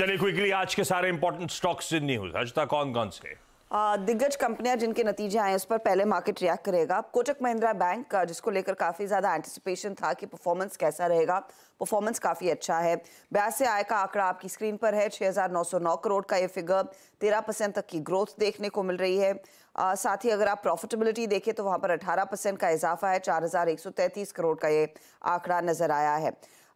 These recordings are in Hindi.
चलिए क्विकली आज के सारे इंपॉर्टेंट स्टॉक्स इन न्यूज अजता कौन कौन से दिग्गज कंपनियां जिनके नतीजे आए उस पर पहले मार्केट रिएक्ट करेगा कोटक महिंद्रा बैंक का जिसको लेकर काफ़ी ज़्यादा एंटिसिपेशन था कि परफॉर्मेंस कैसा रहेगा परफॉर्मेंस काफ़ी अच्छा है ब्याज से आय का आंकड़ा आपकी स्क्रीन पर है 6,909 करोड़ का ये फिगर 13 परसेंट तक की ग्रोथ देखने को मिल रही है आ, साथ ही अगर आप प्रॉफिटेबिलिटी देखें तो वहां पर 18 परसेंट का इजाफा है 4,133 करोड़ का ये आंकड़ा नज़र आया है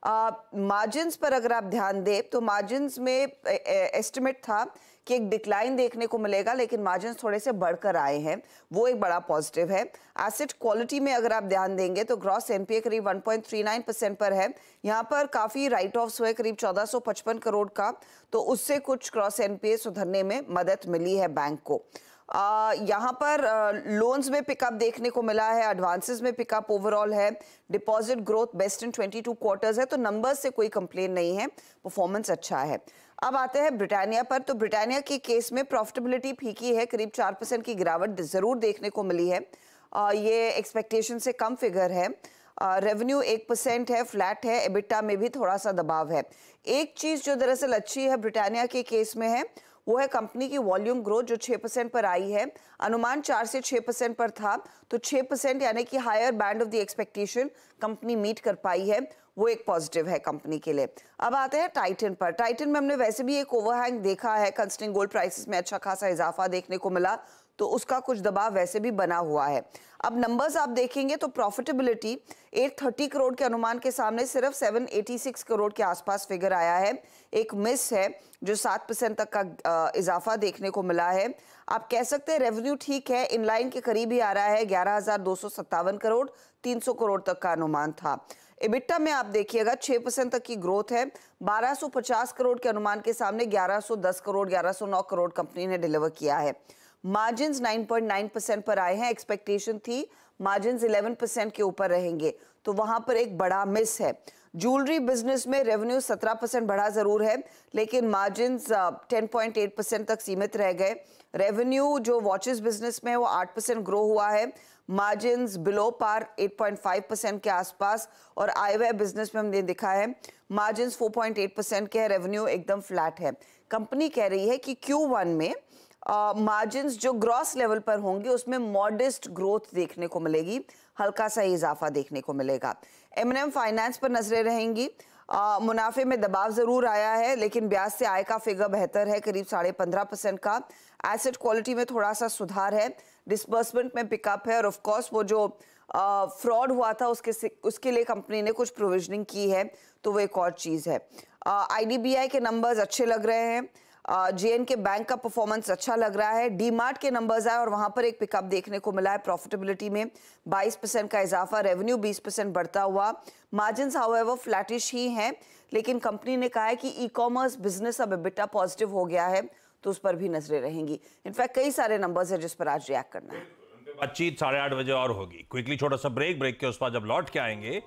मार्जिन पर अगर आप ध्यान दें तो मार्जिन में एस्टिमेट था कि एक डिक्लाइन देखने को मिलेगा लेकिन मार्जिन थोड़े से बढ़कर आए हैं वो एक बड़ा पॉजिटिव है एसेट क्वालिटी में अगर आप ध्यान देंगे तो ग्रॉस एनपीए करीब 1.39 परसेंट पर है यहाँ पर काफ़ी राइट ऑफ्स हुए करीब 1455 करोड़ का तो उससे कुछ ग्रॉस एनपीए सुधरने में मदद मिली है बैंक को यहाँ पर लोन्स में पिकअप देखने को मिला है एडवांसेस में पिकअप ओवरऑल है deposit growth best in 22 quarters है तो नंबर्स से कोई कंप्लेन नहीं है परफॉर्मेंस अच्छा है अब आते हैं ब्रिटानिया पर तो ब्रिटानिया के केस में प्रॉफिटेबिलिटी फीकी है करीब चार परसेंट की गिरावट ज़रूर देखने को मिली है आ, ये एक्सपेक्टेशन से कम फिगर है रेवेन्यू एक परसेंट है फ्लैट है एबिटा में भी थोड़ा सा दबाव है एक चीज़ जो दरअसल अच्छी है ब्रिटानिया के केस में है वो है कंपनी की वॉल्यूम ग्रोथ जो 6 परसेंट पर आई है अनुमान 4 से 6 परसेंट पर था तो 6 परसेंट यानी कि higher band of the expectation company meet कर पाई है वो एक पॉजिटिव है कंपनी के लिए अब आते हैं टाइटन पर टाइटन में हमने वैसे भी एक ओवरहैंग देखा है कंस्टिंग गोल्ड प्राइसेस में अच्छा खासा इजाफा देखने को मिला तो उसका कुछ दबाव वैसे भी बना हुआ है अब नंबर्स आप देखेंगे तो प्रॉफिटेबिलिटी 830 करोड़ के अनुमान के सामने सिर्फ 786 करोड़ के आसपास फिगर आया है एक मिस है जो 7 परसेंट तक का इजाफा देखने को मिला है आप कह सकते हैं रेवेन्यू ठीक है इनलाइन के करीब ही आ रहा है ग्यारह करोड़ तीन करोड़ तक का अनुमान था इबिट्टा में आप देखिएगा 6 परसेंट तक की ग्रोथ है 1250 करोड़ के अनुमान के सामने 1110 करोड़ 1109 करोड़ कंपनी ने डिलीवर किया है मार्जिन 9.9 परसेंट पर आए हैं एक्सपेक्टेशन थी मार्जिन 11 परसेंट के ऊपर रहेंगे तो वहां पर एक बड़ा मिस है ज्वेलरी बिजनेस में रेवेन्यू 17 परसेंट बढ़ा जरूर है लेकिन मार्जिन 10.8 परसेंट तक सीमित रह गए रेवेन्यू जो वॉचेस बिजनेस में वो 8 परसेंट ग्रो हुआ है मार्जिन बिलो पार 8.5 परसेंट के आसपास और आईवे बिजनेस में हमने दिखा है मार्जिन 4.8 परसेंट के रेवेन्यू एकदम फ्लैट है कंपनी कह रही है कि क्यू में uh, जो ग्रॉस लेवल पर होंगे उसमें मॉडेस्ट ग्रोथ देखने को मिलेगी हल्का सा इजाफा देखने को मिलेगा एम एन एम फाइनेंस पर नजरें रहेंगी uh, मुनाफे में दबाव ज़रूर आया है लेकिन ब्याज से आय का फिगर बेहतर है करीब साढ़े पंद्रह परसेंट का एसेट क्वालिटी में थोड़ा सा सुधार है डिसबर्समेंट में पिकअप है और ऑफकोर्स वो जो फ्रॉड हुआ था उसके उसके लिए कंपनी ने कुछ प्रोविजनिंग की है तो वो एक और चीज़ है आई के नंबर्स अच्छे लग रहे हैं जेएन के बैंक का परफॉर्मेंस अच्छा लग रहा है डीमार्ट के नंबर्स आए और वहां पर एक पिकअप देखने को मिला है प्रॉफिटेबिलिटी में 22 परसेंट का इजाफा रेवेन्यू 20 परसेंट बढ़ता हुआ मार्जिन हाउएवर फ्लैटिश ही हैं लेकिन कंपनी ने कहा है कि e commerce business EBITDA positive हो गया है तो उस पर भी नजरें रहेंगी इनफैक्ट कई सारे नंबर्स हैं जिस पर आज रिएक्ट करना है बातचीत साढ़े आठ बजे और होगी क्विकली छोटा सा ब्रेक ब्रेक के उस पर जब लौट के आएंगे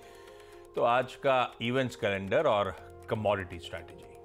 तो आज का इवेंट्स कैलेंडर और कमोडिटी स्ट्रैटेजी